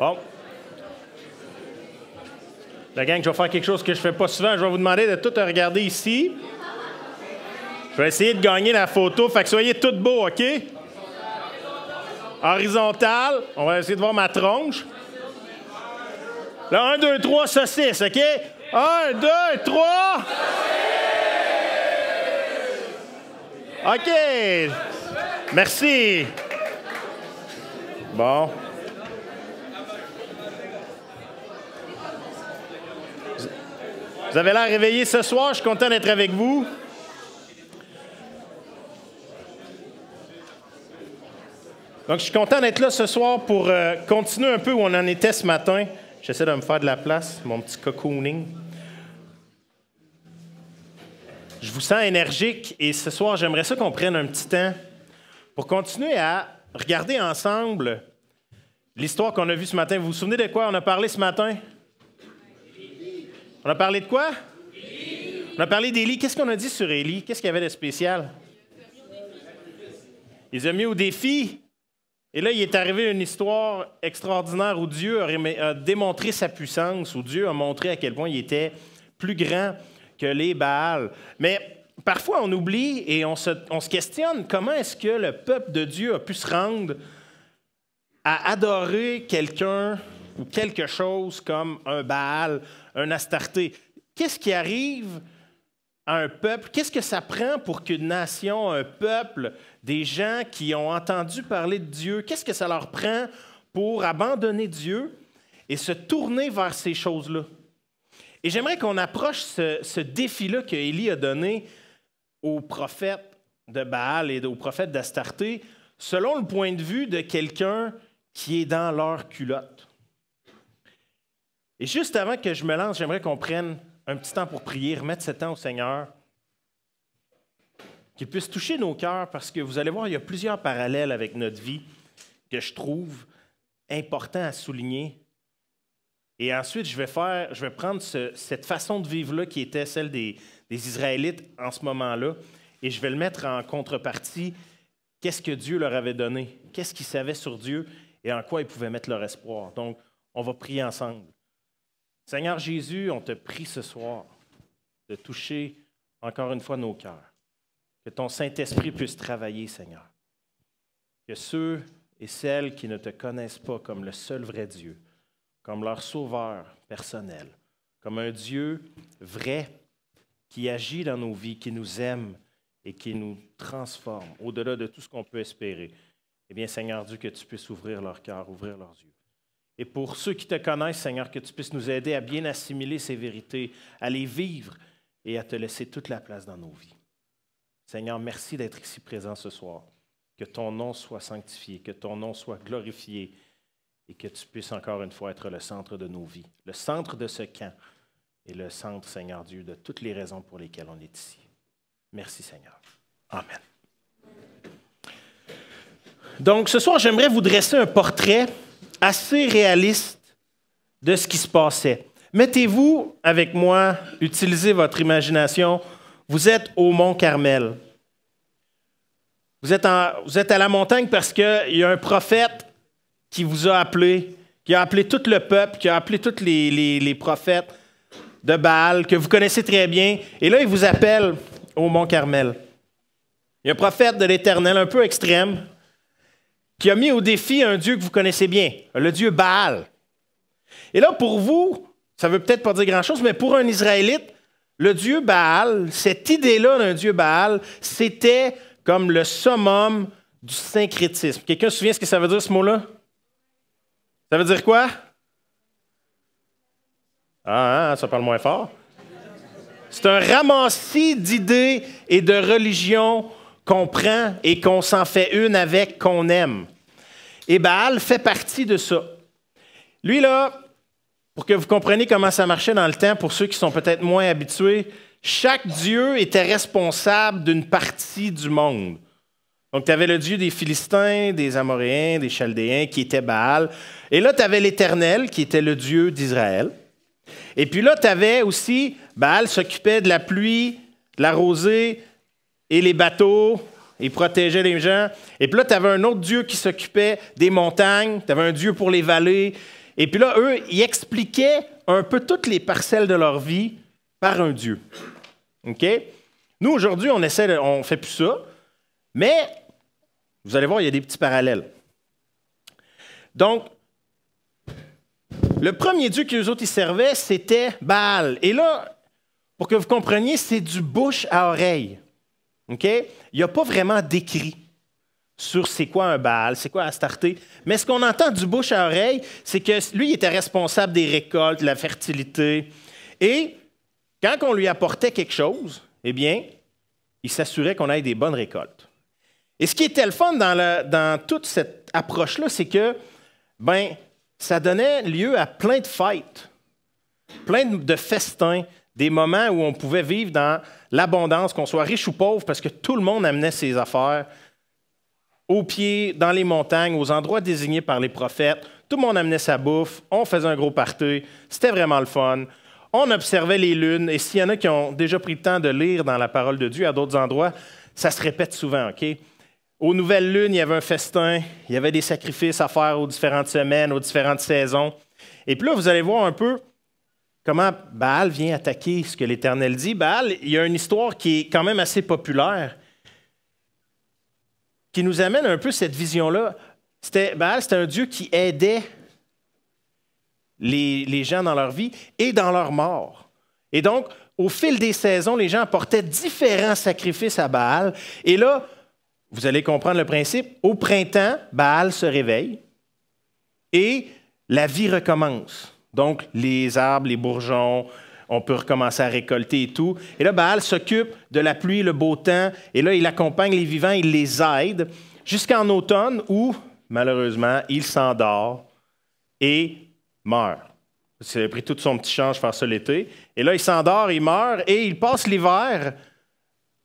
Bon. La gang, je vais faire quelque chose que je ne fais pas souvent. Je vais vous demander de tout regarder ici. Je vais essayer de gagner la photo. Fait que soyez toutes beaux, OK? Horizontal. On va essayer de voir ma tronche. Là, un, deux, trois, saucisse, OK? Un, deux, trois. OK. Merci. Bon. Vous avez l'air réveillé ce soir. Je suis content d'être avec vous. Donc, je suis content d'être là ce soir pour euh, continuer un peu où on en était ce matin. J'essaie de me faire de la place, mon petit cocooning. Je vous sens énergique et ce soir, j'aimerais ça qu'on prenne un petit temps pour continuer à regarder ensemble l'histoire qu'on a vue ce matin. Vous vous souvenez de quoi on a parlé ce matin? On a parlé de quoi? On a parlé d'Élie. Qu'est-ce qu'on a dit sur Élie? Qu'est-ce qu'il y avait de spécial? Il a mis au défi. Et là, il est arrivé une histoire extraordinaire où Dieu a démontré sa puissance, où Dieu a montré à quel point il était plus grand que les Baals. Mais parfois, on oublie et on se, on se questionne comment est-ce que le peuple de Dieu a pu se rendre à adorer quelqu'un ou quelque chose comme un Baal un Astarté. Qu'est-ce qui arrive à un peuple? Qu'est-ce que ça prend pour qu'une nation, un peuple, des gens qui ont entendu parler de Dieu, qu'est-ce que ça leur prend pour abandonner Dieu et se tourner vers ces choses-là? Et j'aimerais qu'on approche ce, défi-là que Élie a donné aux prophètes de Baal et aux prophètes d'Astarté selon le point de vue de quelqu'un qui est dans leur culotte. Et juste avant que je me lance, j'aimerais qu'on prenne un petit temps pour prier, remettre ce temps au Seigneur, qu'il puisse toucher nos cœurs, parce que vous allez voir, il y a plusieurs parallèles avec notre vie que je trouve important à souligner. Et ensuite, je vais, faire, je vais prendre cette façon de vivre-là qui était celle des, des Israélites en ce moment-là, et je vais le mettre en contrepartie. Qu'est-ce que Dieu leur avait donné? Qu'est-ce qu'ils savaient sur Dieu et en quoi ils pouvaient mettre leur espoir? Donc, on va prier ensemble. Seigneur Jésus, on te prie ce soir de toucher encore une fois nos cœurs. Que ton Saint-Esprit puisse travailler, Seigneur. Que ceux et celles qui ne te connaissent pas comme le seul vrai Dieu, comme leur sauveur personnel, comme un Dieu vrai qui agit dans nos vies, qui nous aime et qui nous transforme au-delà de tout ce qu'on peut espérer. Eh bien, Seigneur Dieu, que tu puisses ouvrir leur cœur, ouvrir leurs yeux. Et pour ceux qui te connaissent, Seigneur, que tu puisses nous aider à bien assimiler ces vérités, à les vivre et à te laisser toute la place dans nos vies. Seigneur, merci d'être ici présent ce soir. Que ton nom soit sanctifié, que ton nom soit glorifié et que tu puisses encore une fois être le centre de nos vies, le centre de ce camp et le centre, Seigneur Dieu, de toutes les raisons pour lesquelles on est ici. Merci, Seigneur. Amen. Donc, ce soir, j'aimerais vous dresser un portrait assez réaliste de ce qui se passait. Mettez-vous avec moi, utilisez votre imagination. Vous êtes au Mont Carmel. Vous êtes, à la montagne parce qu'il y a un prophète qui vous a appelé, qui a appelé tout le peuple, qui a appelé tous les, les prophètes de Baal que vous connaissez très bien. Et là, il vous appelle au Mont Carmel. Il y a un prophète de l'Éternel un peu extrême qui a mis au défi un Dieu que vous connaissez bien, le Dieu Baal. Et là, pour vous, ça ne veut peut-être pas dire grand-chose, mais pour un Israélite, le Dieu Baal, cette idée-là d'un Dieu Baal, c'était comme le summum du syncrétisme. Quelqu'un se souvient ce que ça veut dire, ce mot-là? Ça veut dire quoi? Ah, hein, ça parle moins fort. C'est un ramassis d'idées et de religions qu'on prend et qu'on s'en fait une avec qu'on aime. Et Baal fait partie de ça. Lui, là, pour que vous compreniez comment ça marchait dans le temps, pour ceux qui sont peut-être moins habitués, chaque dieu était responsable d'une partie du monde. Donc, tu avais le dieu des Philistins, des Amoréens, des Chaldéens, qui était Baal. Et là, tu avais l'Éternel, qui était le dieu d'Israël. Et puis là, tu avais aussi, Baal s'occupait de la pluie, de la rosée, et les bateaux. ils protégeaient les gens. Et puis là, tu avais un autre Dieu qui s'occupait des montagnes. Tu avais un Dieu pour les vallées. Et puis là, eux, ils expliquaient un peu toutes les parcelles de leur vie par un Dieu. OK? Nous, aujourd'hui, on essaie, on fait plus ça. Mais vous allez voir, il y a des petits parallèles. Donc, le premier Dieu que les autres ils servaient, c'était Baal. Et là, pour que vous compreniez, c'est du bouche à oreille. Il n'y a pas vraiment d'écrit sur c'est quoi un Baal, c'est quoi Astarté. Mais ce qu'on entend du bouche à oreille, c'est que lui, il était responsable des récoltes, de la fertilité. Et quand on lui apportait quelque chose, eh bien, il s'assurait qu'on ait des bonnes récoltes. Et ce qui était le fun dans, toute cette approche-là, c'est que ben, ça donnait lieu à plein de fêtes, plein de festins, des moments où on pouvait vivre dans l'abondance, qu'on soit riche ou pauvre, parce que tout le monde amenait ses affaires au pied, dans les montagnes, aux endroits désignés par les prophètes. Tout le monde amenait sa bouffe, on faisait un gros party, c'était vraiment le fun. On observait les lunes, et s'il y en a qui ont déjà pris le temps de lire dans la parole de Dieu à d'autres endroits, ça se répète souvent, OK? Aux nouvelles lunes, il y avait un festin, il y avait des sacrifices à faire aux différentes semaines, aux différentes saisons. Et puis là, vous allez voir un peu Comment Baal vient attaquer ce que l'Éternel dit? Baal, il y a une histoire qui est quand même assez populaire, qui nous amène un peu cette vision-là. Baal, c'était un Dieu qui aidait les, gens dans leur vie et dans leur mort. Et donc, au fil des saisons, les gens apportaient différents sacrifices à Baal. Et là, vous allez comprendre le principe. Au printemps, Baal se réveille et la vie recommence. Donc, les arbres, les bourgeons, on peut recommencer à récolter et tout. Et là, Baal s'occupe de la pluie, le beau temps, et là, il accompagne les vivants, il les aide, jusqu'en automne où, malheureusement, il s'endort et meurt. Il a pris tout son petit change faire ça l'été. Et là, il s'endort, il meurt, et il passe l'hiver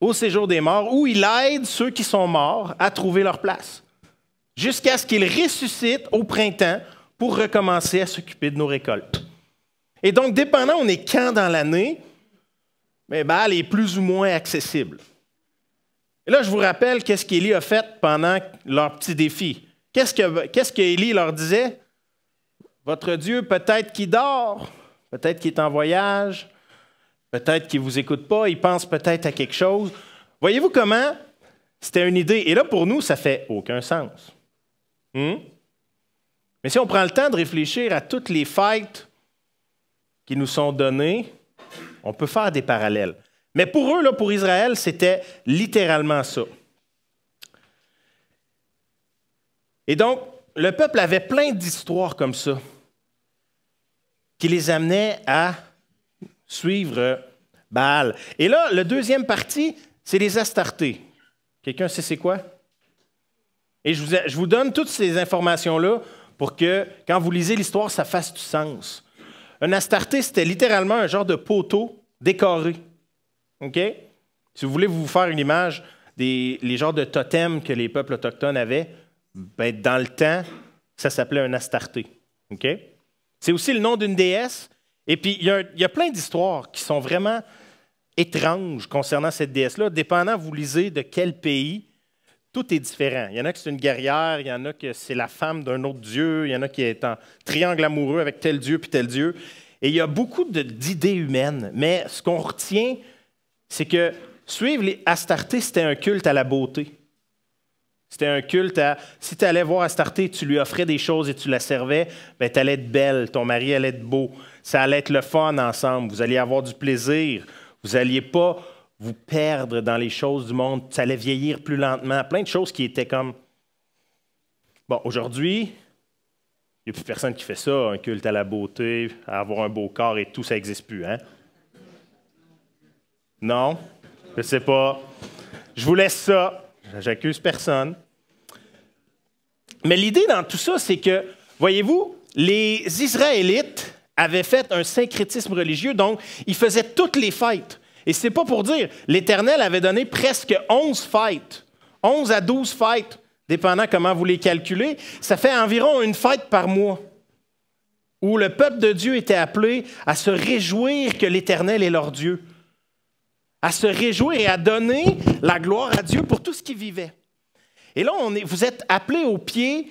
au séjour des morts, où il aide ceux qui sont morts à trouver leur place, jusqu'à ce qu'il ressuscite au printemps pour recommencer à s'occuper de nos récoltes. Et donc, dépendant, on est quand dans l'année, mais ben, elle est plus ou moins accessible. Et là, je vous rappelle qu'est-ce qu'Élie a fait pendant leur petit défi. Qu'est-ce que qu'Élie leur disait? Votre Dieu, peut-être qu'il dort, peut-être qu'il est en voyage, peut-être qu'il ne vous écoute pas, il pense peut-être à quelque chose. Voyez-vous comment c'était une idée? Et là, pour nous, ça fait aucun sens. Hmm? Mais si on prend le temps de réfléchir à toutes les fêtes qui nous sont données, on peut faire des parallèles. Mais pour eux, là, pour Israël, c'était littéralement ça. Et donc, le peuple avait plein d'histoires comme ça qui les amenaient à suivre Baal. Et là, le deuxième partie, c'est les Astartés. Quelqu'un sait c'est quoi? Et je vous donne toutes ces informations-là pour que, quand vous lisez l'histoire, ça fasse du sens. Un Astarté, c'était littéralement un genre de poteau décoré. OK? Si vous voulez vous faire une image des les genres de totems que les peuples autochtones avaient, ben, dans le temps, ça s'appelait un Astarté. OK? C'est aussi le nom d'une déesse. Et puis, il y, y, a plein d'histoires qui sont vraiment étranges concernant cette déesse-là, dépendant, vous lisez de quel pays tout est différent. Il y en a qui sont une guerrière, il y en a qui c'est la femme d'un autre Dieu, il y en a qui est en triangle amoureux avec tel Dieu puis tel Dieu. Et il y a beaucoup d'idées humaines, mais ce qu'on retient, c'est que suivre les Astarté, c'était un culte à la beauté. C'était un culte à. Si tu allais voir Astarté, tu lui offrais des choses et tu la servais, ben, tu allais être belle, ton mari allait être beau, ça allait être le fun ensemble, vous alliez avoir du plaisir, vous n'alliez pas vous perdre dans les choses du monde, ça allait vieillir plus lentement, plein de choses qui étaient comme... Bon, aujourd'hui, il n'y a plus personne qui fait ça, un culte à la beauté, à avoir un beau corps et tout, ça n'existe plus, hein? Non? Je ne sais pas. Je vous laisse ça. J'accuse personne. Mais l'idée dans tout ça, c'est que, voyez-vous, les Israélites avaient fait un syncrétisme religieux, donc ils faisaient toutes les fêtes. Et c'est pas pour dire, l'Éternel avait donné presque 11 fêtes, 11 à 12 fêtes, dépendant comment vous les calculez. Ça fait environ une fête par mois où le peuple de Dieu était appelé à se réjouir que l'Éternel est leur Dieu, à se réjouir et à donner la gloire à Dieu pour tout ce qui vivait. Et là, vous êtes appelé au pied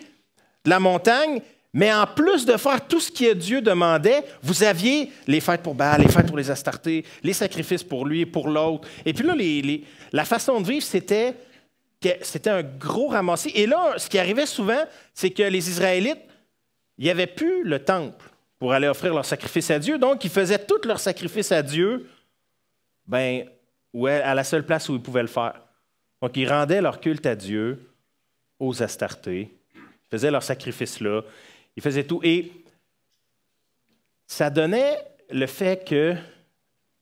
de la montagne mais en plus de faire tout ce que Dieu demandait, vous aviez les fêtes pour Baal, les fêtes pour les Astartés, les sacrifices pour lui, et pour l'autre. Et puis là, la façon de vivre, c'était c'était un gros ramassis. Et là, ce qui arrivait souvent, c'est que les Israélites, il n'y avait plus le temple pour aller offrir leur sacrifices à Dieu. Donc, ils faisaient tous leurs sacrifices à Dieu, ben, ouais, à la seule place où ils pouvaient le faire. Donc, ils rendaient leur culte à Dieu aux Astartés, ils faisaient leurs sacrifices là. Il faisait tout. Et ça donnait le fait que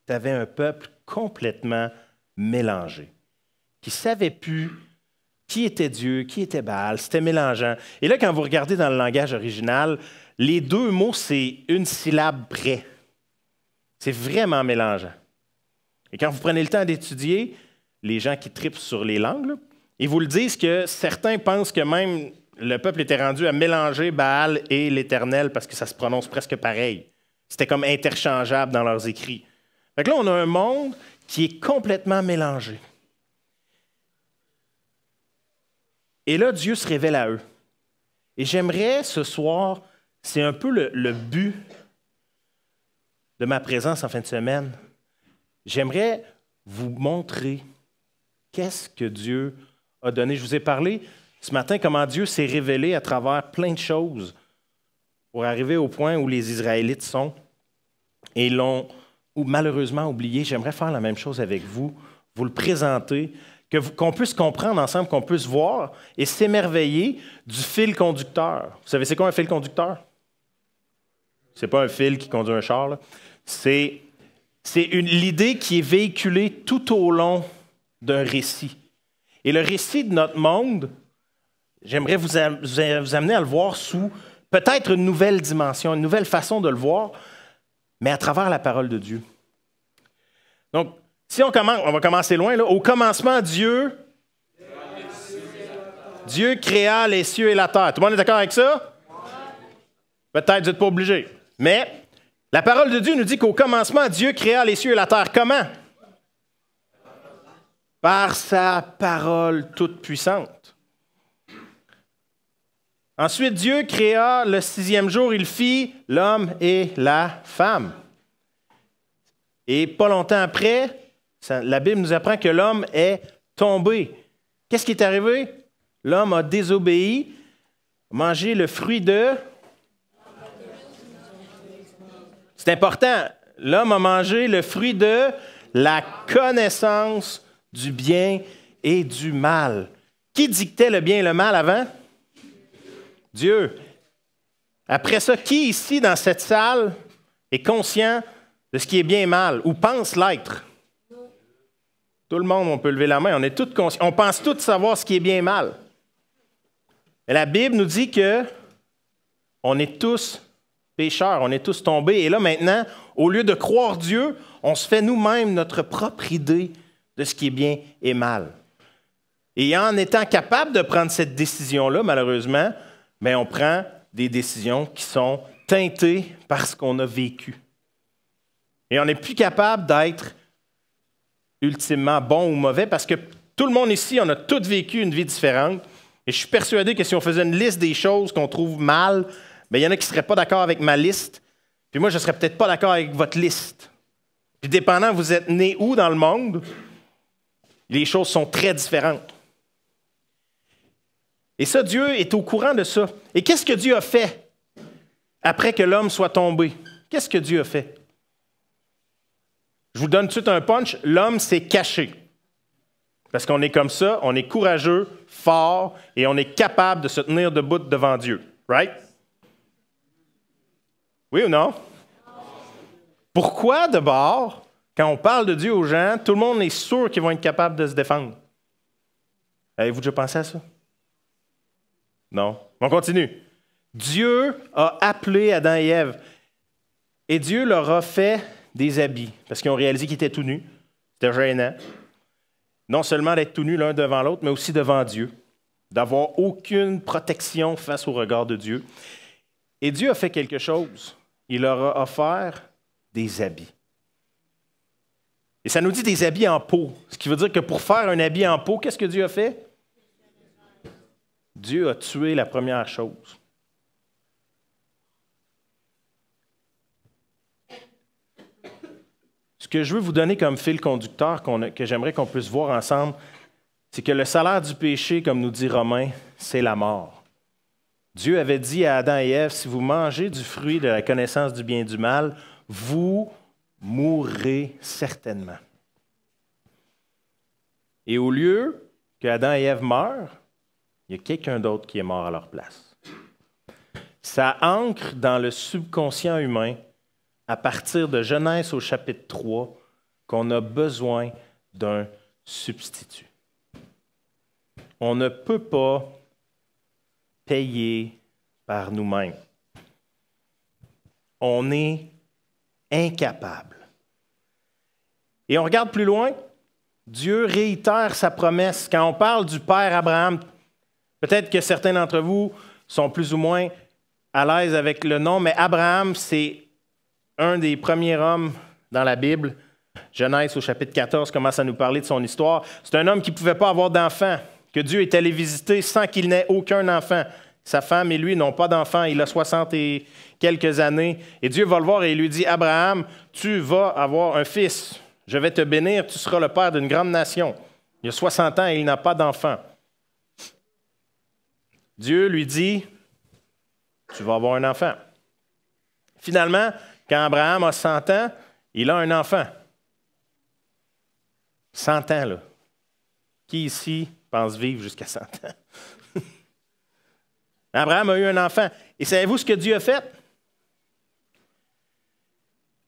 tu avais un peuple complètement mélangé, qui ne savait plus qui était Dieu, qui était Baal, c'était mélangeant. Et là, quand vous regardez dans le langage original, les deux mots, c'est une syllabe près. C'est vraiment mélangeant. Et quand vous prenez le temps d'étudier, les gens qui tripent sur les langues, ils vous le disent que certains pensent que même le peuple était rendu à mélanger Baal et l'Éternel parce que ça se prononce presque pareil. C'était comme interchangeable dans leurs écrits. Fait là, on a un monde qui est complètement mélangé. Et là, Dieu se révèle à eux. Et j'aimerais ce soir, c'est un peu le but de ma présence en fin de semaine. J'aimerais vous montrer qu'est-ce que Dieu a donné. Je vous ai parlé ce matin, comment Dieu s'est révélé à travers plein de choses pour arriver au point où les Israélites sont et l'ont ou malheureusement oublié. J'aimerais faire la même chose avec vous, vous le présenter, qu'on puisse comprendre ensemble, qu'on puisse voir et s'émerveiller du fil conducteur. Vous savez, c'est quoi un fil conducteur? C'est pas un fil qui conduit un char, C'est l'idée qui est véhiculée tout au long d'un récit. Et le récit de notre monde, J'aimerais vous, amener à le voir sous peut-être une nouvelle dimension, une nouvelle façon de le voir, mais à travers la parole de Dieu. Donc, si on commence, on va commencer loin, là. au commencement, Dieu, Dieu créa les cieux et la terre. Tout le monde est d'accord avec ça? Peut-être, vous n'êtes pas obligé. Mais la parole de Dieu nous dit qu'au commencement, Dieu créa les cieux et la terre. Comment? Par sa parole toute puissante. Ensuite, Dieu créa le sixième jour, il fit l'homme et la femme. Et pas longtemps après, la Bible nous apprend que l'homme est tombé. Qu'est-ce qui est arrivé? L'homme a désobéi, mangé le fruit de... C'est important. L'homme a mangé le fruit de la connaissance du bien et du mal. Qui dictait le bien et le mal avant? Dieu. Après ça, qui ici dans cette salle est conscient de ce qui est bien et mal ou pense l'être? Tout le monde, on peut lever la main, on est tous conscients. On pense tous savoir ce qui est bien et mal. Mais la Bible nous dit que on est tous pécheurs, on est tous tombés. Et là, maintenant, au lieu de croire Dieu, on se fait nous-mêmes notre propre idée de ce qui est bien et mal. Et en étant capable de prendre cette décision-là, malheureusement, mais on prend des décisions qui sont teintées par ce qu'on a vécu. Et on n'est plus capable d'être ultimement bon ou mauvais parce que tout le monde ici, on a tous vécu une vie différente. Et je suis persuadé que si on faisait une liste des choses qu'on trouve mal, ben, il y en a qui ne seraient pas d'accord avec ma liste. Puis moi, je ne serais peut-être pas d'accord avec votre liste. Puis dépendant, vous êtes né où dans le monde, les choses sont très différentes. Et ça, Dieu est au courant de ça. Et qu'est-ce que Dieu a fait après que l'homme soit tombé? Qu'est-ce que Dieu a fait? Je vous donne tout de suite un punch. L'homme s'est caché. Parce qu'on est comme ça, on est courageux, fort, et on est capable de se tenir debout devant Dieu. Right? Oui ou non? Pourquoi, d'abord, quand on parle de Dieu aux gens, tout le monde est sûr qu'ils vont être capables de se défendre? Avez-vous déjà pensé à ça? Non? On continue. Dieu a appelé Adam et Ève et Dieu leur a fait des habits parce qu'ils ont réalisé qu'ils étaient tout nus. C'était gênant. Non seulement d'être tout nus l'un devant l'autre, mais aussi devant Dieu, d'avoir aucune protection face au regard de Dieu. Et Dieu a fait quelque chose. Il leur a offert des habits. Et ça nous dit des habits en peau, ce qui veut dire que pour faire un habit en peau, qu'est-ce que Dieu a fait? Dieu a tué la première chose. Ce que je veux vous donner comme fil conducteur que j'aimerais qu'on puisse voir ensemble, c'est que le salaire du péché, comme nous dit Romain, c'est la mort. Dieu avait dit à Adam et Ève, si vous mangez du fruit de la connaissance du bien et du mal, vous mourrez certainement. Et au lieu que Adam et Ève meurent, il y a quelqu'un d'autre qui est mort à leur place. Ça ancre dans le subconscient humain, à partir de Genèse au chapitre 3, qu'on a besoin d'un substitut. On ne peut pas payer par nous-mêmes. On est incapable. Et on regarde plus loin, Dieu réitère sa promesse. Quand on parle du Père Abraham, Peut-être que certains d'entre vous sont plus ou moins à l'aise avec le nom, mais Abraham, c'est un des premiers hommes dans la Bible. Genèse au chapitre 14 commence à nous parler de son histoire. C'est un homme qui ne pouvait pas avoir d'enfant, que Dieu est allé visiter sans qu'il n'ait aucun enfant. Sa femme et lui n'ont pas d'enfant, il a 60 et quelques années. Et Dieu va le voir et il lui dit, Abraham, tu vas avoir un fils. Je vais te bénir, tu seras le père d'une grande nation. Il a 60 ans et il n'a pas d'enfant. Dieu lui dit, tu vas avoir un enfant. Finalement, quand Abraham a 100 ans, il a un enfant. 100 ans, là. Qui ici pense vivre jusqu'à 100 ans? Abraham a eu un enfant. Et savez-vous ce que Dieu a fait?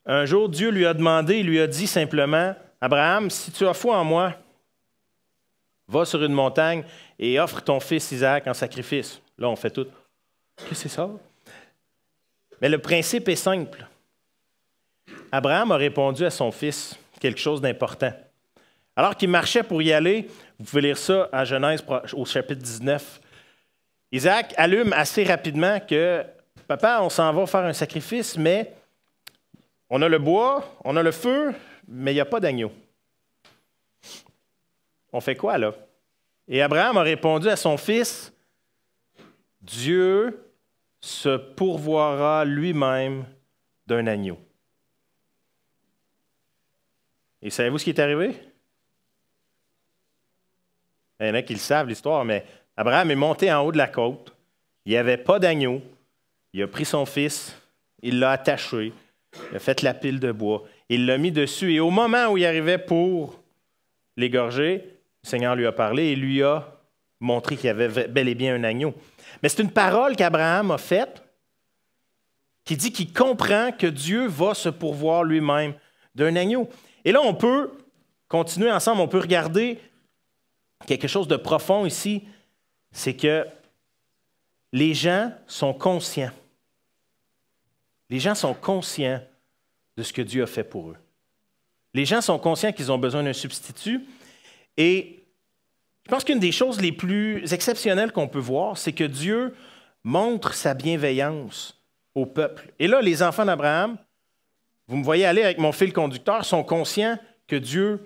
Un jour, Dieu lui a demandé, il lui a dit simplement, Abraham, si tu as foi en moi, va sur une montagne et offre ton fils Isaac en sacrifice. Là, on fait tout. Qu'est-ce que c'est ça? Mais le principe est simple. Abraham a répondu à son fils quelque chose d'important. Alors qu'il marchait pour y aller, vous pouvez lire ça à Genèse au chapitre 19. Isaac allume assez rapidement que Papa, on s'en va faire un sacrifice, mais on a le bois, on a le feu, mais il n'y a pas d'agneau. On fait quoi là? Et Abraham a répondu à son fils, Dieu se pourvoira lui-même d'un agneau. Et savez-vous ce qui est arrivé? Il y en a qui savent, l'histoire, mais Abraham est monté en haut de la côte. Il n'y avait pas d'agneau. Il a pris son fils, il l'a attaché, il a fait la pile de bois, il l'a mis dessus. Et au moment où il arrivait pour l'égorger, le Seigneur lui a parlé et lui a montré qu'il y avait bel et bien un agneau. Mais c'est une parole qu'Abraham a faite qui dit qu'il comprend que Dieu va se pourvoir lui-même d'un agneau. Et là, on peut continuer ensemble, on peut regarder quelque chose de profond ici, c'est que les gens sont conscients. Les gens sont conscients de ce que Dieu a fait pour eux. Les gens sont conscients qu'ils ont besoin d'un substitut, et je pense qu'une des choses les plus exceptionnelles qu'on peut voir, c'est que Dieu montre sa bienveillance au peuple. Et là, les enfants d'Abraham, vous me voyez aller avec mon fil conducteur, sont conscients que Dieu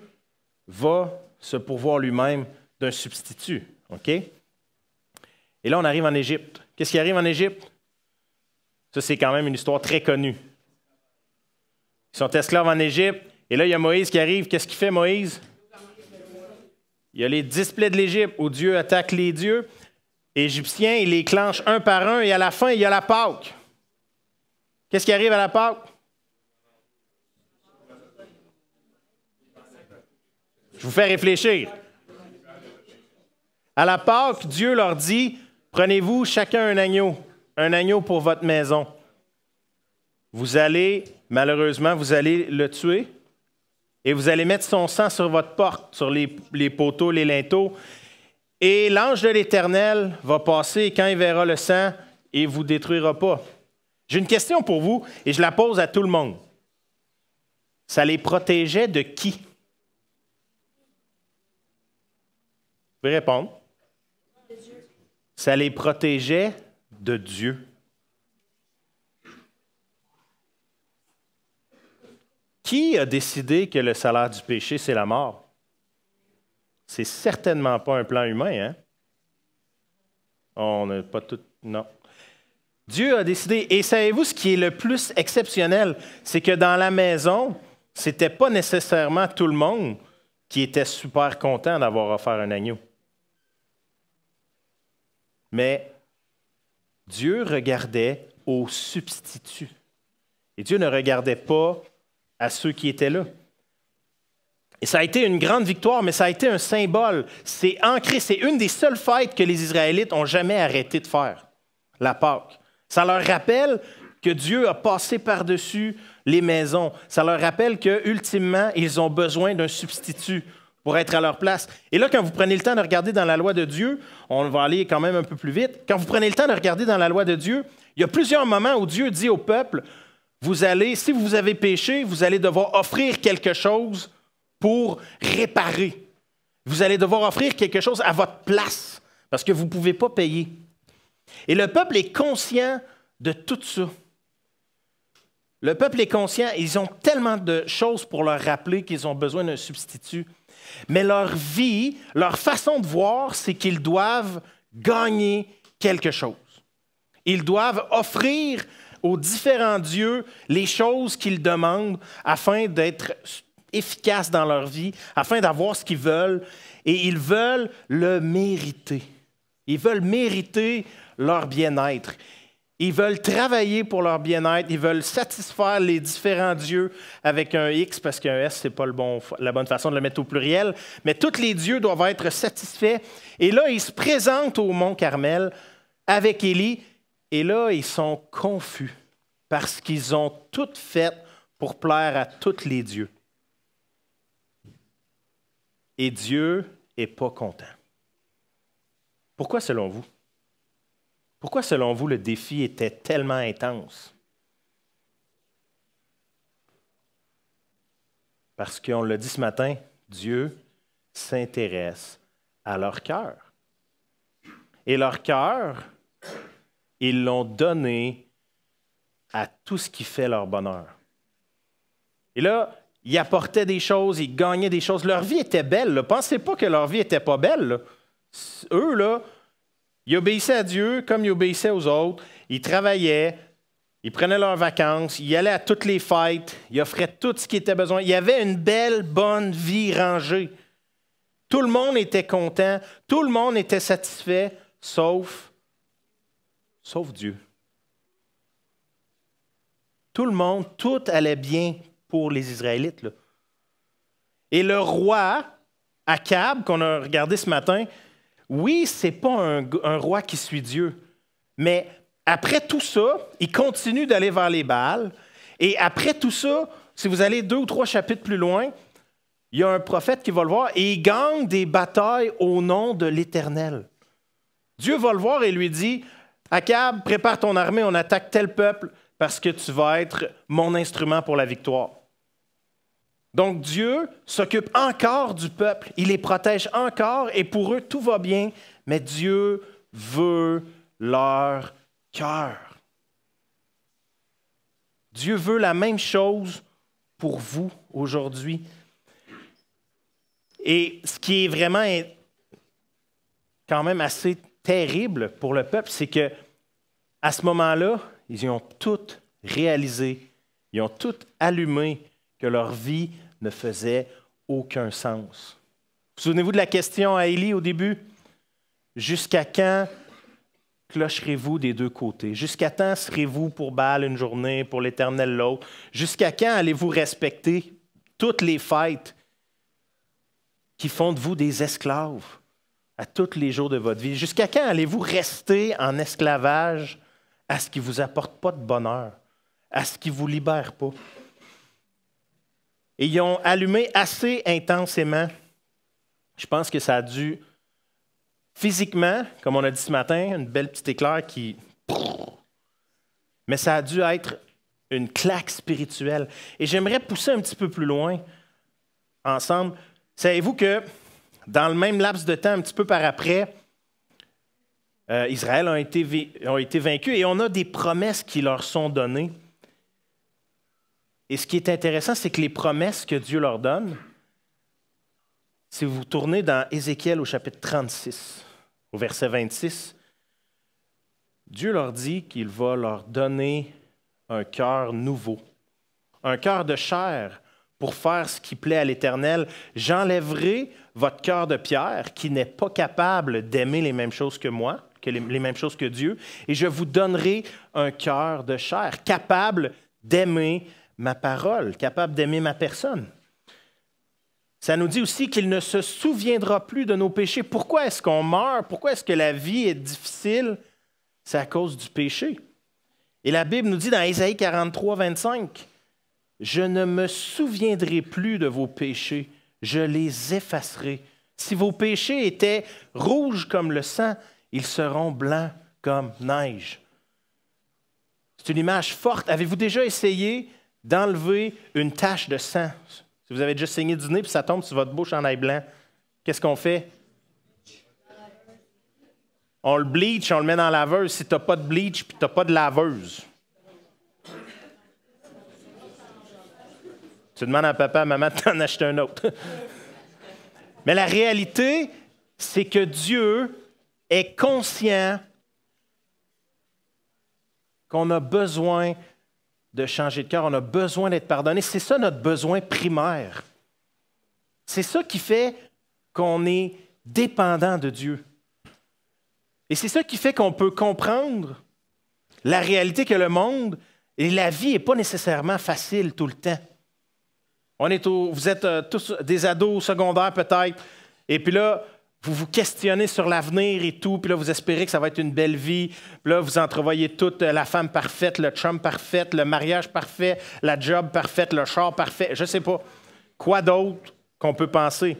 va se pourvoir lui-même d'un substitut. OK? Et là, on arrive en Égypte. Qu'est-ce qui arrive en Égypte? Ça, c'est quand même une histoire très connue. Ils sont esclaves en Égypte. Et là, il y a Moïse qui arrive. Qu'est-ce qu'il fait, Moïse? Il y a les displays de l'Égypte où Dieu attaque les dieux égyptiens, il les clenche un par un et à la fin, il y a la Pâque. Qu'est-ce qui arrive à la Pâque? Je vous fais réfléchir. À la Pâque, Dieu leur dit Prenez-vous chacun un agneau, un agneau pour votre maison. Vous allez, malheureusement, vous allez le tuer, et vous allez mettre son sang sur votre porte, sur les, poteaux, les linteaux. Et l'ange de l'Éternel va passer, et quand il verra le sang, il ne vous détruira pas. J'ai une question pour vous, et je la pose à tout le monde. Ça les protégeait de qui? Vous pouvez répondre. Ça les protégeait de Dieu. Qui a décidé que le salaire du péché, c'est la mort? C'est certainement pas un plan humain, hein? On n'a pas tout. Non. Dieu a décidé. Et savez-vous ce qui est le plus exceptionnel? C'est que dans la maison, c'était pas nécessairement tout le monde qui était super content d'avoir offert un agneau. Mais Dieu regardait au substitut. Et Dieu ne regardait pas à ceux qui étaient là. Et ça a été une grande victoire, mais ça a été un symbole. C'est ancré, c'est une des seules fêtes que les Israélites ont jamais arrêté de faire, la Pâque. Ça leur rappelle que Dieu a passé par-dessus les maisons. Ça leur rappelle que ultimement, ils ont besoin d'un substitut pour être à leur place. Et là, quand vous prenez le temps de regarder dans la loi de Dieu, on va aller quand même un peu plus vite, quand vous prenez le temps de regarder dans la loi de Dieu, il y a plusieurs moments où Dieu dit au peuple, vous allez, si vous avez péché, vous allez devoir offrir quelque chose pour réparer. Vous allez devoir offrir quelque chose à votre place parce que vous ne pouvez pas payer. Et le peuple est conscient de tout ça. Le peuple est conscient, ils ont tellement de choses pour leur rappeler qu'ils ont besoin d'un substitut. Mais leur vie, leur façon de voir, c'est qu'ils doivent gagner quelque chose. Ils doivent offrir aux différents dieux les choses qu'ils demandent afin d'être efficaces dans leur vie, afin d'avoir ce qu'ils veulent, et ils veulent le mériter. Ils veulent mériter leur bien-être. Ils veulent travailler pour leur bien-être. Ils veulent satisfaire les différents dieux avec un X parce qu'un S, ce n'est pas bon, la bonne façon de le mettre au pluriel. Mais tous les dieux doivent être satisfaits. Et là, ils se présentent au mont Carmel avec Élie et là, ils sont confus parce qu'ils ont tout fait pour plaire à tous les dieux. Et Dieu n'est pas content. Pourquoi selon vous? Pourquoi selon vous le défi était tellement intense? Parce qu'on l'a dit ce matin, Dieu s'intéresse à leur cœur. Et leur cœur, ils l'ont donné à tout ce qui fait leur bonheur. Et là, ils apportaient des choses, ils gagnaient des choses. Leur vie était belle. Ne Pensez pas que leur vie était pas belle. Eux, là, ils obéissaient à Dieu comme ils obéissaient aux autres. Ils travaillaient, ils prenaient leurs vacances, ils allaient à toutes les fêtes, ils offraient tout ce qui était besoin. Il y avait une belle, bonne vie rangée. Tout le monde était content, tout le monde était satisfait, sauf sauf Dieu. Tout le monde, tout allait bien pour les Israélites. Et le roi, Akab, qu'on a regardé ce matin, oui, c'est pas un, un, roi qui suit Dieu, mais après tout ça, il continue d'aller vers les Baals. Et après tout ça, si vous allez deux ou trois chapitres plus loin, il y a un prophète qui va le voir et il gagne des batailles au nom de l'Éternel. Dieu va le voir et lui dit Akab, prépare ton armée, on attaque tel peuple parce que tu vas être mon instrument pour la victoire. Donc Dieu s'occupe encore du peuple, il les protège encore et pour eux tout va bien, mais Dieu veut leur cœur. Dieu veut la même chose pour vous aujourd'hui. Et ce qui est vraiment quand même assez terrible pour le peuple, c'est que à ce moment-là, ils ont tout réalisé, ils ont tout allumé que leur vie ne faisait aucun sens. Souvenez-vous de la question à Élie au début. Jusqu'à quand clocherez-vous des deux côtés? Jusqu'à quand serez-vous pour Baal une journée, pour l'Éternel l'autre? Jusqu'à quand allez-vous respecter toutes les fêtes qui font de vous des esclaves? à tous les jours de votre vie? Jusqu'à quand allez-vous rester en esclavage à ce qui ne vous apporte pas de bonheur, à ce qui ne vous libère pas? Et ils ont allumé assez intensément. Je pense que ça a dû, physiquement, comme on a dit ce matin, une belle petite éclair qui... Mais ça a dû être une claque spirituelle. Et j'aimerais pousser un petit peu plus loin ensemble. Savez-vous que dans le même laps de temps, un petit peu par après, euh, Israël a été, a été vaincu et on a des promesses qui leur sont données. Et ce qui est intéressant, c'est que les promesses que Dieu leur donne, si vous tournez dans Ézéchiel au chapitre 36, au verset 26, Dieu leur dit qu'il va leur donner un cœur nouveau, un cœur de chair, pour faire ce qui plaît à l'Éternel. J'enlèverai votre cœur de pierre qui n'est pas capable d'aimer les mêmes choses que moi, que les, mêmes choses que Dieu, et je vous donnerai un cœur de chair capable d'aimer ma parole, capable d'aimer ma personne. Ça nous dit aussi qu'il ne se souviendra plus de nos péchés. Pourquoi est-ce qu'on meurt? Pourquoi est-ce que la vie est difficile? C'est à cause du péché. Et la Bible nous dit dans Ésaïe 43, 25, je ne me souviendrai plus de vos péchés, je les effacerai. Si vos péchés étaient rouges comme le sang, ils seront blancs comme neige. C'est une image forte. Avez-vous déjà essayé d'enlever une tache de sang? Si vous avez déjà saigné du nez puis ça tombe sur votre bouche en ail blanc, qu'est-ce qu'on fait? On le bleach, on le met dans la laveuse. Si tu n'as pas de bleach puis tu n'as pas de laveuse, Tu demandes à papa, à maman de t'en acheter un autre. Mais la réalité, c'est que Dieu est conscient qu'on a besoin de changer de cœur, on a besoin d'être pardonné. C'est ça notre besoin primaire. C'est ça qui fait qu'on est dépendant de Dieu. Et c'est ça qui fait qu'on peut comprendre la réalité que le monde et la vie n'est pas nécessairement facile tout le temps vous êtes euh, tous des ados secondaires peut-être. Et puis là, vous vous questionnez sur l'avenir et tout, puis là, vous espérez que ça va être une belle vie. Puis là, vous entrevoyez toute euh, la femme parfaite, le chum parfait, le mariage parfait, la job parfaite, le char parfait, je ne sais pas. Quoi d'autre qu'on peut penser?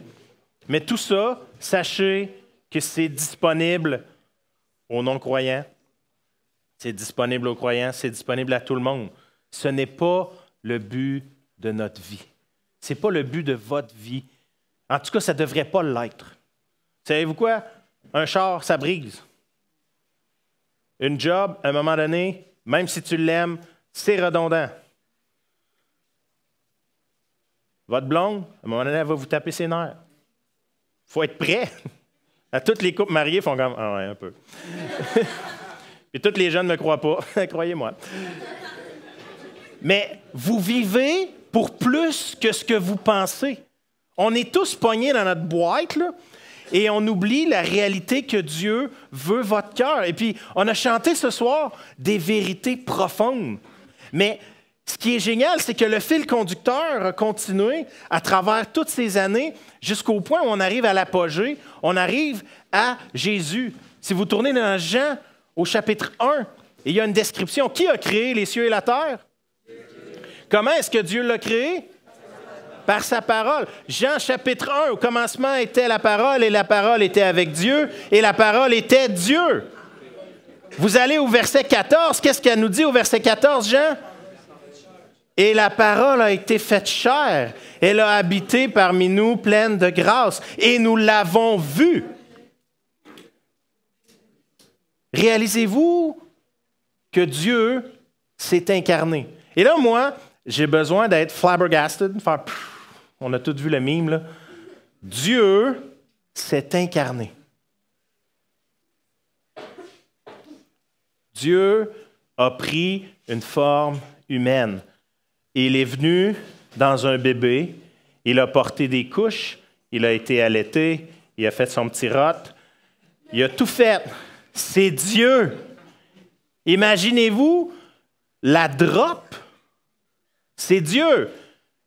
Mais tout ça, sachez que c'est disponible aux non-croyants, c'est disponible aux croyants, c'est disponible à tout le monde. Ce n'est pas le but de notre vie. Ce n'est pas le but de votre vie. En tout cas, ça ne devrait pas l'être. Savez-vous quoi? Un char, ça brise. Une job, à un moment donné, même si tu l'aimes, c'est redondant. Votre blonde, à un moment donné, elle va vous taper ses nerfs. Il faut être prêt. À toutes les couples mariées font comme. Ah ouais, un peu. Et toutes les jeunes ne me croient pas. Croyez-moi. Mais vous vivez pour plus que ce que vous pensez. On est tous pognés dans notre boîte, et on oublie la réalité que Dieu veut votre cœur. Et puis, on a chanté ce soir des vérités profondes. Mais ce qui est génial, c'est que le fil conducteur a continué à travers toutes ces années jusqu'au point où on arrive à l'apogée, on arrive à Jésus. Si vous tournez dans Jean au chapitre 1, il y a une description. Qui a créé les cieux et la terre? Comment est-ce que Dieu l'a créé? Par sa parole. Jean chapitre 1, au commencement était la parole et la parole était avec Dieu et la parole était Dieu. Vous allez au verset 14, qu'est-ce qu'elle nous dit au verset 14, Jean? Et la parole a été faite chère. Elle a habité parmi nous pleine de grâce. Et nous l'avons vue. Réalisez-vous que Dieu s'est incarné. Et là, moi, j'ai besoin d'être flabbergasted, faire on a tout vu le mime là. Dieu s'est incarné. Dieu a pris une forme humaine. Il est venu dans un bébé, il a porté des couches, il a été allaité, il a fait son petit rot, il a tout fait. C'est Dieu. Imaginez-vous la droppe c'est Dieu.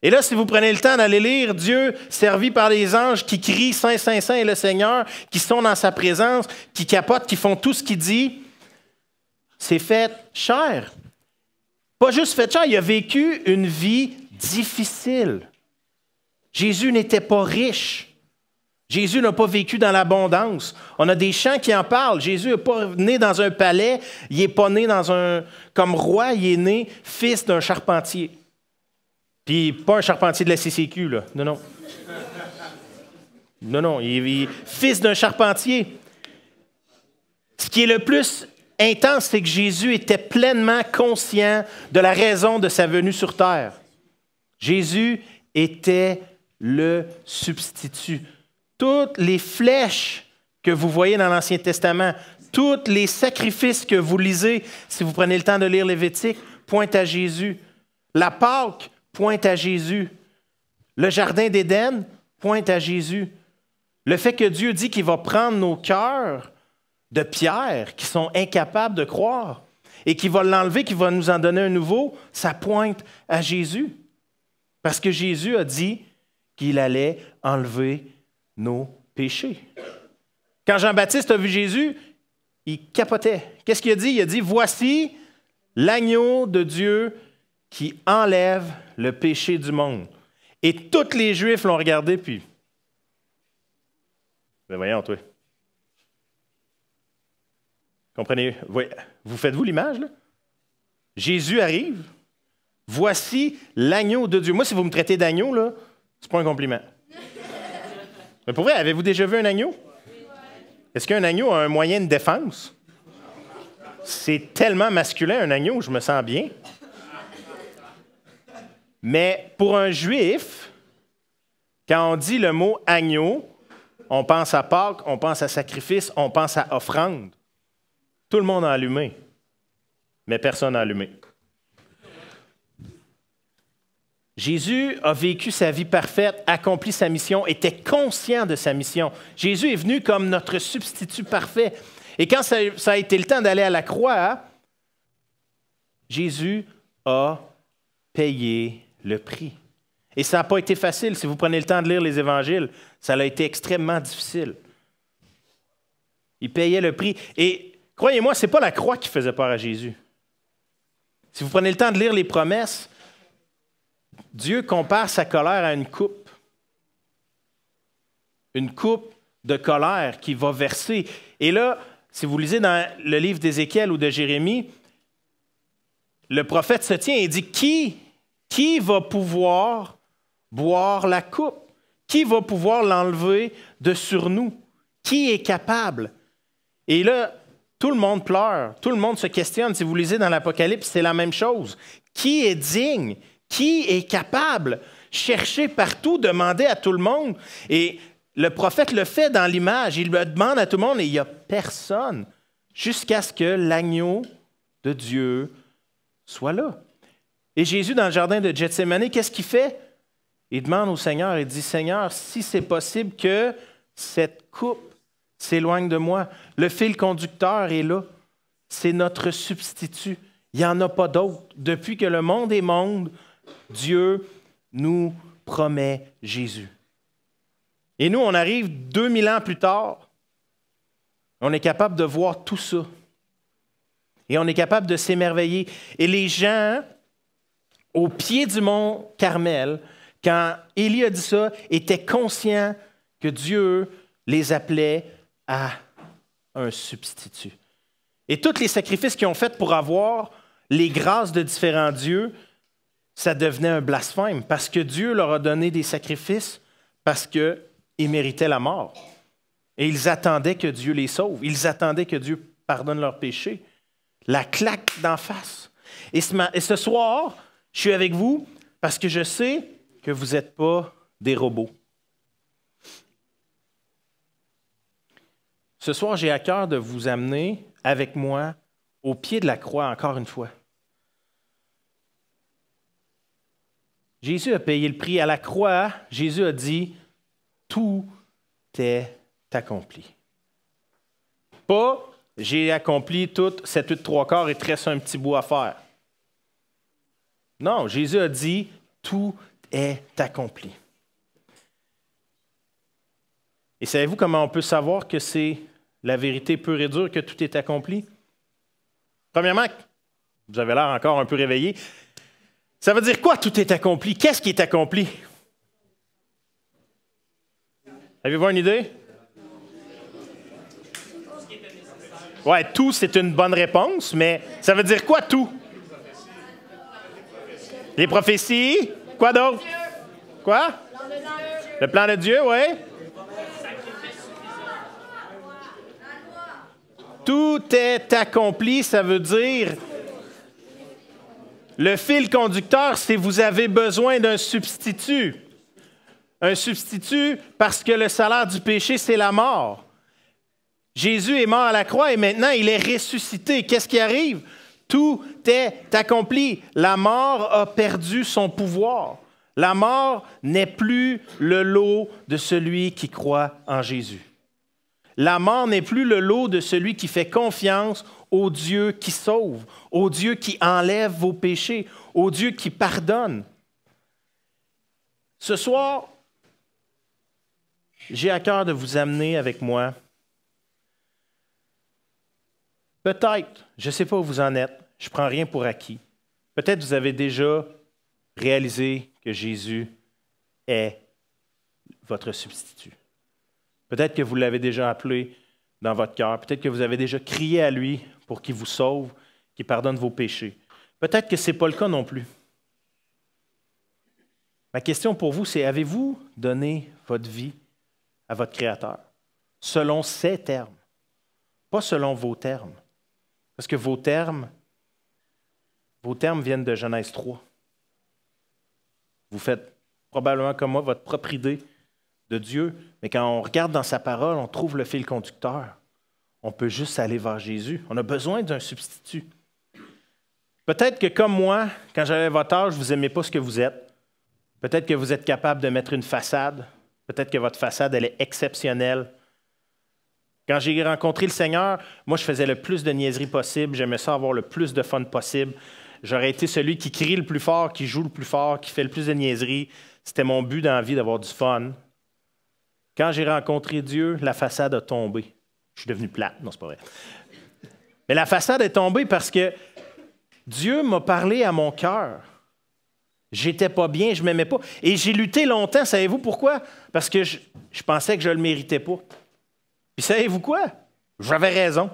Et là, si vous prenez le temps d'aller lire Dieu servi par les anges qui crient Saint, Saint, Saint et le Seigneur, qui sont dans sa présence, qui capotent, qui font tout ce qu'il dit, c'est fait cher. Pas juste fait cher, il a vécu une vie difficile. Jésus n'était pas riche. Jésus n'a pas vécu dans l'abondance. On a des chants qui en parlent. Jésus n'est pas né dans un palais, il n'est pas né dans un, comme roi, il est né fils d'un charpentier. Puis pas un charpentier de la CCQ, là. Non, non. Non, non, il est fils d'un charpentier. Ce qui est le plus intense, c'est que Jésus était pleinement conscient de la raison de sa venue sur terre. Jésus était le substitut. Toutes les flèches que vous voyez dans l'Ancien Testament, tous les sacrifices que vous lisez, si vous prenez le temps de lire Lévitique, pointent à Jésus. La Pâque, pointe à Jésus. Le jardin d'Éden pointe à Jésus. Le fait que Dieu dit qu'il va prendre nos cœurs de pierre qui sont incapables de croire et qu'il va l'enlever, qu'il va nous en donner un nouveau, ça pointe à Jésus. Parce que Jésus a dit qu'il allait enlever nos péchés. Quand Jean-Baptiste a vu Jésus, il capotait. Qu'est-ce qu'il a dit? Il a dit, voici l'agneau de Dieu qui enlève le péché du monde. Et tous les Juifs l'ont regardé, puis. vous ben, voyons, toi. Comprenez, vous faites-vous l'image, là? Jésus arrive. Voici l'agneau de Dieu. Moi, si vous me traitez d'agneau, là, c'est pas un compliment. Mais pour vrai, avez-vous déjà vu un agneau? Est-ce qu'un agneau a un moyen de défense? C'est tellement masculin, un agneau, je me sens bien. Mais pour un juif, quand on dit le mot agneau, on pense à Pâques, on pense à sacrifice, on pense à offrande. Tout le monde a allumé, mais personne n'a allumé. Jésus a vécu sa vie parfaite, accompli sa mission, était conscient de sa mission. Jésus est venu comme notre substitut parfait. Et quand ça, a été le temps d'aller à la croix, Jésus a payé le prix. Et ça n'a pas été facile. Si vous prenez le temps de lire les évangiles, ça a été extrêmement difficile. Il payait le prix. Et croyez-moi, ce n'est pas la croix qui faisait peur à Jésus. Si vous prenez le temps de lire les promesses, Dieu compare sa colère à une coupe. Une coupe de colère qui va verser. Et là, si vous lisez dans le livre d'Ézéchiel ou de Jérémie, le prophète se tient et dit, Qui qui va pouvoir boire la coupe? Qui va pouvoir l'enlever de sur nous? Qui est capable? Et là, tout le monde pleure, tout le monde se questionne. Si vous lisez dans l'Apocalypse, c'est la même chose. Qui est digne? Qui est capable? Cherchez partout, demander à tout le monde. Et le prophète le fait dans l'image. Il le demande à tout le monde et il n'y a personne jusqu'à ce que l'agneau de Dieu soit là. Et Jésus, dans le jardin de Gethsemane, qu'est-ce qu'il fait? Il demande au Seigneur, il dit, Seigneur, si c'est possible que cette coupe s'éloigne de moi, le fil conducteur est là, c'est notre substitut. Il n'y en a pas d'autre. Depuis que le monde est monde, Dieu nous promet Jésus. Et nous, on arrive 2000 ans plus tard, on est capable de voir tout ça. Et on est capable de s'émerveiller. Et les gens au pied du mont Carmel, quand Élie a dit ça, était conscient que Dieu les appelait à un substitut. Et tous les sacrifices qu'ils ont faits pour avoir les grâces de différents dieux, ça devenait un blasphème parce que Dieu leur a donné des sacrifices parce qu'ils méritaient la mort. Et ils attendaient que Dieu les sauve. Ils attendaient que Dieu pardonne leurs péchés. La claque d'en face. Et ce, soir, je suis avec vous parce que je sais que vous n'êtes pas des robots. Ce soir, j'ai à cœur de vous amener avec moi au pied de la croix encore une fois. Jésus a payé le prix à la croix. Jésus a dit, tout est accompli. Pas, j'ai accompli tout, 7, 8, 3 quarts, et très un petit bout à faire. Non, Jésus a dit, tout est accompli. Et savez-vous comment on peut savoir que c'est la vérité pure et dure, que tout est accompli? Premièrement, vous avez l'air encore un peu réveillé. Ça veut dire quoi, tout est accompli? Qu'est-ce qui est accompli? Avez-vous une idée? Ouais, tout, c'est une bonne réponse, mais ça veut dire quoi, tout? Les prophéties. Quoi d'autre? Quoi? Le plan de Dieu, oui. Tout est accompli, ça veut dire le fil conducteur, c'est vous avez besoin d'un substitut. Un substitut parce que le salaire du péché, c'est la mort. Jésus est mort à la croix et maintenant il est ressuscité. Qu'est-ce qui arrive? Tout est accompli. La mort a perdu son pouvoir. La mort n'est plus le lot de celui qui croit en Jésus. La mort n'est plus le lot de celui qui fait confiance au Dieu qui sauve, au Dieu qui enlève vos péchés, au Dieu qui pardonne. Ce soir, j'ai à cœur de vous amener avec moi. Peut-être, je ne sais pas où vous en êtes, je ne prends rien pour acquis. Peut-être vous avez déjà réalisé que Jésus est votre substitut. Peut-être que vous l'avez déjà appelé dans votre cœur. Peut-être que vous avez déjà crié à lui pour qu'il vous sauve, qu'il pardonne vos péchés. Peut-être que ce n'est pas le cas non plus. Ma question pour vous, c'est avez-vous donné votre vie à votre Créateur selon ses termes, pas selon vos termes? Parce que vos termes vos termes viennent de Genèse 3. Vous faites probablement comme moi votre propre idée de Dieu, mais quand on regarde dans sa parole, on trouve le fil conducteur. On peut juste aller vers Jésus. On a besoin d'un substitut. Peut-être que comme moi, quand j'avais votre âge, vous n'aimez pas ce que vous êtes. Peut-être que vous êtes capable de mettre une façade. Peut-être que votre façade, elle est exceptionnelle. Quand j'ai rencontré le Seigneur, moi, je faisais le plus de niaiseries possible. J'aimais ça avoir le plus de fun possible. J'aurais été celui qui crie le plus fort, qui joue le plus fort, qui fait le plus de niaiseries. C'était mon but dans la vie d'avoir du fun. Quand j'ai rencontré Dieu, la façade a tombé. Je suis devenu plate. Non, c'est pas vrai. Mais la façade est tombée parce que Dieu m'a parlé à mon cœur. J'étais pas bien, je m'aimais pas. Et j'ai lutté longtemps, savez-vous pourquoi? Parce que je, pensais que je le méritais pas. Puis savez-vous quoi? J'avais raison.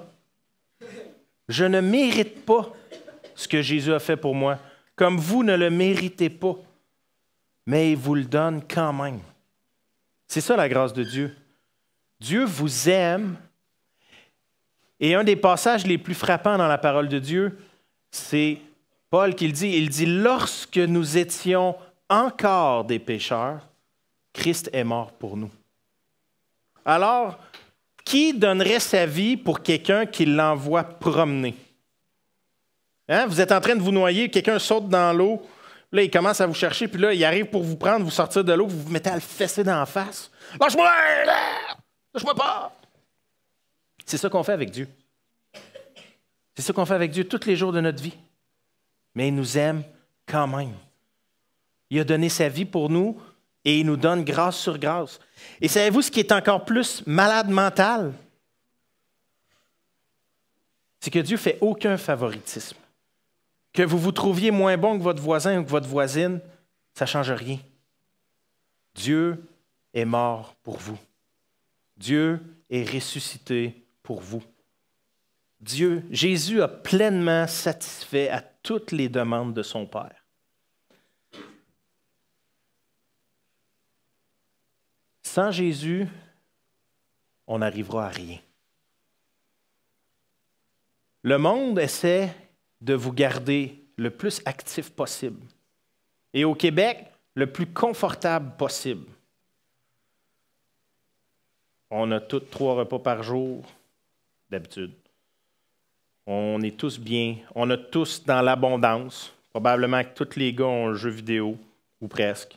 Je ne mérite pas ce que Jésus a fait pour moi, comme vous ne le méritez pas, mais il vous le donne quand même. C'est ça la grâce de Dieu. Dieu vous aime. Et un des passages les plus frappants dans la parole de Dieu, c'est Paul qui le dit. Il dit, lorsque nous étions encore des pécheurs, Christ est mort pour nous. Alors, qui donnerait sa vie pour quelqu'un qui l'envoie promener? Hein? Vous êtes en train de vous noyer, quelqu'un saute dans l'eau, là, il commence à vous chercher, puis là, il arrive pour vous prendre, vous sortir de l'eau, vous vous mettez à le fesser dans la face. Lâche-moi! Lâche-moi pas! C'est ça qu'on fait avec Dieu. C'est ça qu'on fait avec Dieu tous les jours de notre vie. Mais il nous aime quand même. Il a donné sa vie pour nous et il nous donne grâce sur grâce. Et savez-vous ce qui est encore plus malade mental? C'est que Dieu fait aucun favoritisme que vous vous trouviez moins bon que votre voisin ou que votre voisine, ça ne change rien. Dieu est mort pour vous. Dieu est ressuscité pour vous. Dieu, Jésus a pleinement satisfait à toutes les demandes de son Père. Sans Jésus, on n'arrivera à rien. Le monde essaie de vous garder le plus actif possible. Et au Québec, le plus confortable possible. On a tous trois repas par jour, d'habitude. On est tous bien. On a tous dans l'abondance. Probablement que tous les gars ont un jeu vidéo, ou presque.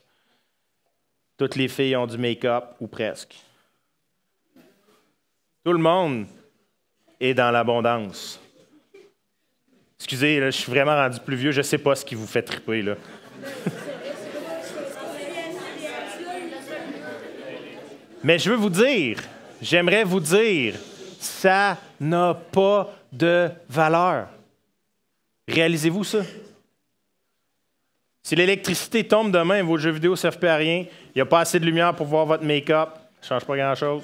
Toutes les filles ont du make-up, ou presque. Tout le monde est dans l'abondance. Excusez, je suis vraiment rendu plus vieux, je sais pas ce qui vous fait triper, là. Mais je veux vous dire, j'aimerais vous dire, ça n'a pas de valeur. Réalisez-vous ça? Si l'électricité tombe demain, et vos jeux vidéo ne servent plus à rien, il n'y a pas assez de lumière pour voir votre make-up, ça ne change pas grand-chose.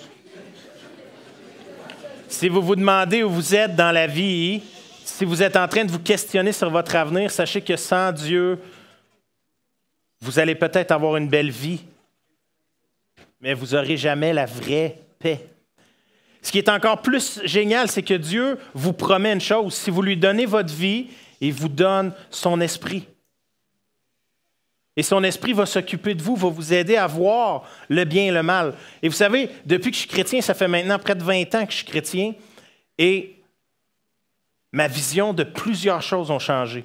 Si vous vous demandez où vous êtes dans la vie, si vous êtes en train de vous questionner sur votre avenir, sachez que sans Dieu, vous allez peut-être avoir une belle vie, mais vous n'aurez jamais la vraie paix. Ce qui est encore plus génial, c'est que Dieu vous promet une chose. Si vous lui donnez votre vie, il vous donne son esprit. Et son esprit va s'occuper de vous, va vous aider à voir le bien et le mal. Et vous savez, depuis que je suis chrétien, ça fait maintenant près de 20 ans que je suis chrétien, et Ma vision de plusieurs choses ont changé.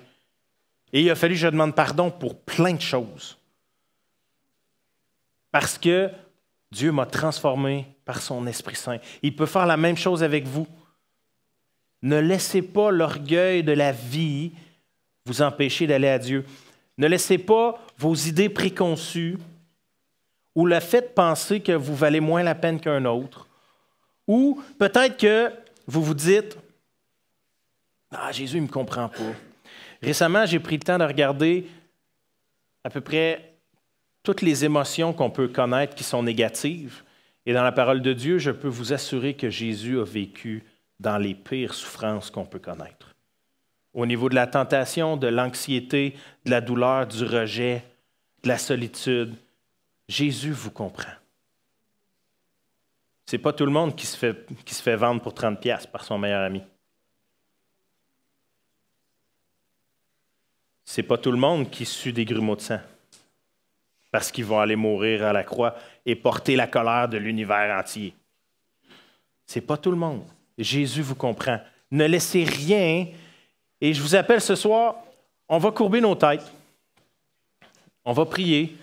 Et il a fallu que je demande pardon pour plein de choses. Parce que Dieu m'a transformé par son Esprit Saint. Il peut faire la même chose avec vous. Ne laissez pas l'orgueil de la vie vous empêcher d'aller à Dieu. Ne laissez pas vos idées préconçues ou le fait de penser que vous valez moins la peine qu'un autre. Ou peut-être que vous vous dites, ah, Jésus, il ne me comprend pas. Récemment, j'ai pris le temps de regarder à peu près toutes les émotions qu'on peut connaître qui sont négatives. Et dans la parole de Dieu, je peux vous assurer que Jésus a vécu dans les pires souffrances qu'on peut connaître. Au niveau de la tentation, de l'anxiété, de la douleur, du rejet, de la solitude, Jésus vous comprend. C'est pas tout le monde qui se fait, vendre pour 30 pièces par son meilleur ami. c'est pas tout le monde qui sue des grumeaux de sang parce qu'ils vont aller mourir à la croix et porter la colère de l'univers entier. C'est pas tout le monde. Jésus vous comprend. Ne laissez rien. Et je vous appelle ce soir, on va courber nos têtes. On va prier.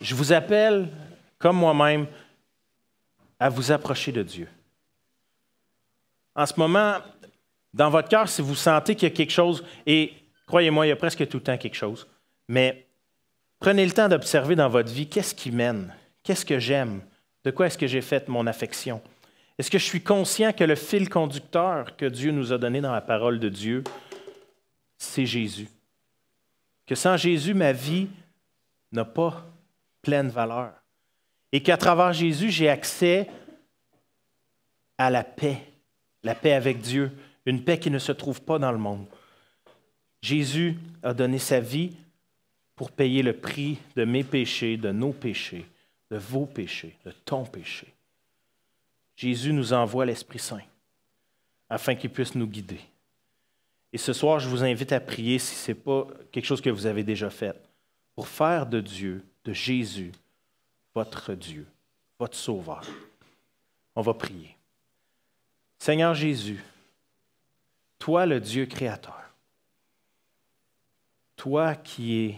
Je vous appelle, comme moi-même, à vous approcher de Dieu. En ce moment, dans votre cœur, si vous sentez qu'il y a quelque chose, et croyez-moi, il y a presque tout le temps quelque chose, mais prenez le temps d'observer dans votre vie qu'est-ce qui mène, qu'est-ce que j'aime, de quoi est-ce que j'ai fait mon affection. Est-ce que je suis conscient que le fil conducteur que Dieu nous a donné dans la parole de Dieu, c'est Jésus? Que sans Jésus, ma vie n'a pas pleine valeur. Et qu'à travers Jésus, j'ai accès à la paix, la paix avec Dieu, une paix qui ne se trouve pas dans le monde. Jésus a donné sa vie pour payer le prix de mes péchés, de nos péchés, de vos péchés, de ton péché. Jésus nous envoie l'Esprit Saint afin qu'il puisse nous guider. Et ce soir, je vous invite à prier si ce n'est pas quelque chose que vous avez déjà fait, pour faire de Dieu, de Jésus, votre Dieu, votre Sauveur. On va prier. Seigneur Jésus, toi, le Dieu créateur. Toi qui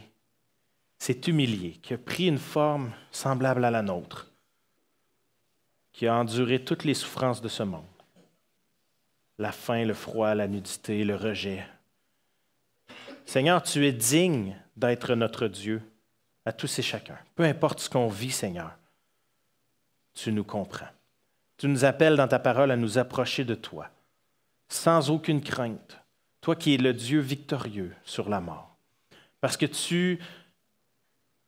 s'est humilié, qui a pris une forme semblable à la nôtre, qui a enduré toutes les souffrances de ce monde, la faim, le froid, la nudité, le rejet. Seigneur, tu es digne d'être notre Dieu à tous et chacun. Peu importe ce qu'on vit, Seigneur, tu nous comprends. Tu nous appelles dans ta parole à nous approcher de toi, sans aucune crainte, toi qui es le Dieu victorieux sur la mort, parce que tu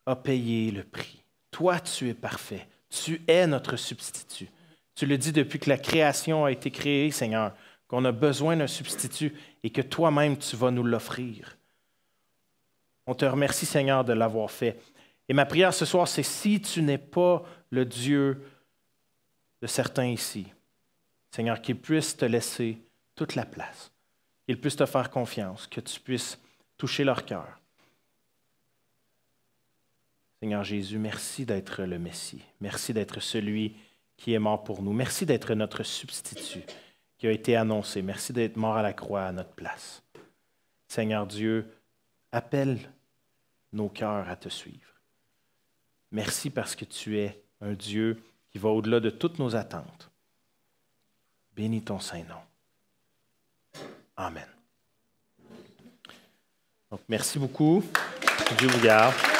as payé le prix. Toi, tu es parfait. Tu es notre substitut. Tu le dis depuis que la création a été créée, Seigneur, qu'on a besoin d'un substitut et que toi-même, tu vas nous l'offrir. On te remercie, Seigneur, de l'avoir fait. Et ma prière ce soir, c'est si tu n'es pas le Dieu de certains ici, Seigneur, qu'ils puissent te laisser toute la place. Qu'ils puissent te faire confiance, que tu puisses toucher leur cœur. Seigneur Jésus, merci d'être le Messie. Merci d'être celui qui est mort pour nous. Merci d'être notre substitut qui a été annoncé. Merci d'être mort à la croix à notre place. Seigneur Dieu, appelle nos cœurs à te suivre. Merci parce que tu es un Dieu qui va au-delà de toutes nos attentes. Bénis ton Saint-Nom. Amen. Donc, merci beaucoup. Dieu vous garde.